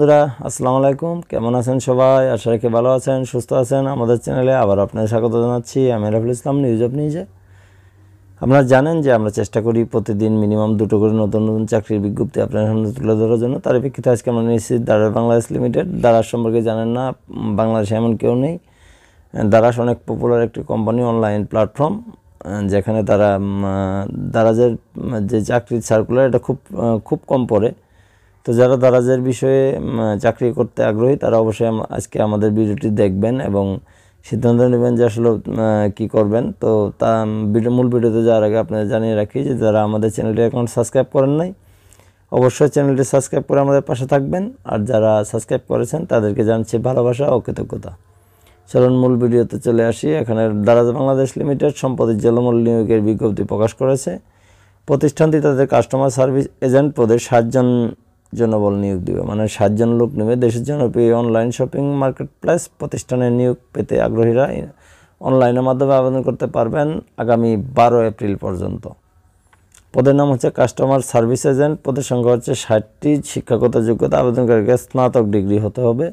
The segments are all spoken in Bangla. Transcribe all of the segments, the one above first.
বন্ধুরা আসসালামু আলাইকুম কেমন আছেন সবাই আশা রাখি ভালো আছেন সুস্থ আছেন আমাদের চ্যানেলে আবার আপনাদের স্বাগত জানাচ্ছি আমি রাফুল ইসলাম নিউজ অফ নিউজে আপনারা জানেন যে আমরা চেষ্টা করি প্রতিদিন মিনিমাম দুটো করে নতুন নতুন চাকরির বিজ্ঞপ্তি আপনার সামনে তুলে ধরার জন্য তার প্রেক্ষিতে আজকে আমরা নিয়েছি দারা বাংলাদেশ লিমিটেড দ্বারা সম্পর্কে জানেন না বাংলাদেশে এমন কেউ নেই দারাস অনেক পপুলার একটি কোম্পানি অনলাইন প্ল্যাটফর্ম যেখানে তারা দারাজের যে চাকরির সার্কুলার এটা খুব খুব কম পড়ে তো যারা দারাজের বিষয়ে চাকরি করতে আগ্রহী তারা অবশ্যই আজকে আমাদের ভিডিওটি দেখবেন এবং সিদ্ধান্ত নেবেন যে আসলে কী করবেন তো তা ভিডিও মূল ভিডিওতে যাওয়ার আগে আপনাদের জানিয়ে রাখি যে যারা আমাদের চ্যানেলটি এখন সাবস্ক্রাইব করেন নাই অবশ্যই চ্যানেলটি সাবস্ক্রাইব করে আমাদের পাশে থাকবেন আর যারা সাবস্ক্রাইব করেছেন তাদেরকে জানছি ভালোবাসা ও কৃতজ্ঞতা চলুন মূল ভিডিওতে চলে আসি এখানে দারাজ বাংলাদেশ লিমিটেড সম্পদের জেলমূল নিয়োগের বিজ্ঞপ্তি প্রকাশ করেছে প্রতিষ্ঠানটি তাদের কাস্টমার সার্ভিস এজেন্ট পদে ষাটজন জনবল নিয়োগ দিবে মানে সাতজন লোক নেবে দেশের জনপ্রিয় অনলাইন শপিং মার্কেট প্লেস প্রতিষ্ঠানে নিয়োগ পেতে আগ্রহীরা অনলাইনের মাধ্যমে আবেদন করতে পারবেন আগামী বারো এপ্রিল পর্যন্ত পদের নাম হচ্ছে কাস্টমার সার্ভিস এজেন্ট পদের সংখ্যা হচ্ছে ষাটটি শিক্ষাগত যোগ্যতা আবেদনকারীকে স্নাতক ডিগ্রি হতে হবে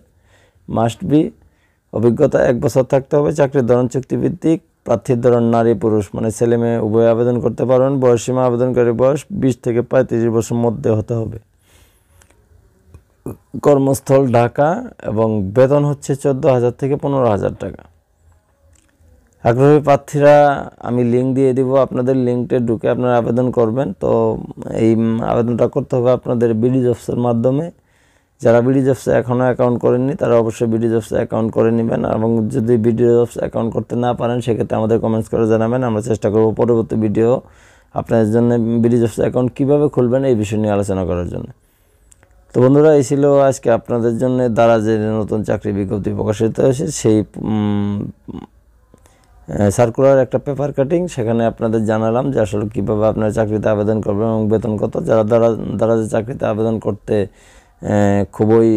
মাস্ট বি অভিজ্ঞতা এক বছর থাকতে হবে চাকরির ধরন চুক্তিভিত্তিক প্রার্থীর ধরন নারী পুরুষ মানে ছেলে মেয়ে উভয় আবেদন করতে পারবেন বয়সীমা আবেদনকারী বয়স বিশ থেকে পঁয়ত্রিশ বছর মধ্যে হতে হবে কর্মস্থল ঢাকা এবং বেতন হচ্ছে চোদ্দো হাজার থেকে পনেরো হাজার টাকা আগ্রহী প্রার্থীরা আমি লিঙ্ক দিয়ে দিব আপনাদের লিঙ্কটে ঢুকে আপনারা আবেদন করবেন তো এই আবেদনটা করতে হবে আপনাদের বিডি জবসের মাধ্যমে যারা বিডি জবসে এখনও অ্যাকাউন্ট করেননি তারা অবশ্যই বিডি জবসে অ্যাকাউন্ট করে নেবেন এবং যদি বিডি জবস অ্যাকাউন্ট করতে না পারেন সেক্ষেত্রে আমাদের কমেন্টস করে জানাবেন আমরা চেষ্টা করব পরবর্তী ভিডিও আপনাদের জন্য বিডি জবস অ্যাকাউন্ট কীভাবে খুলবেন এই বিষয় নিয়ে আলোচনা করার জন্য তো বন্ধুরা এই ছিল আজকে আপনাদের জন্য দ্বারা যে নতুন চাকরি বিজ্ঞপ্তি প্রকাশিত হয়েছে সেই সার্কুলার একটা পেপার কাটিং সেখানে আপনাদের জানালাম যে আসলে কীভাবে আপনারা চাকরিতে আবেদন করবেন এবং বেতন কত যারা দ্বারা দ্বারা যে চাকরিতে আবেদন করতে খুবই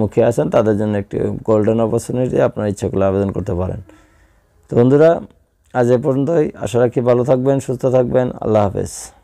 মুখে আছেন তাদের জন্য একটি গোল্ডেন অপরচুনিটি আপনার ইচ্ছা করলে আবেদন করতে পারেন তো বন্ধুরা আজ এ পর্যন্তই আশা রাখি ভালো থাকবেন সুস্থ থাকবেন আল্লাহ হাফেজ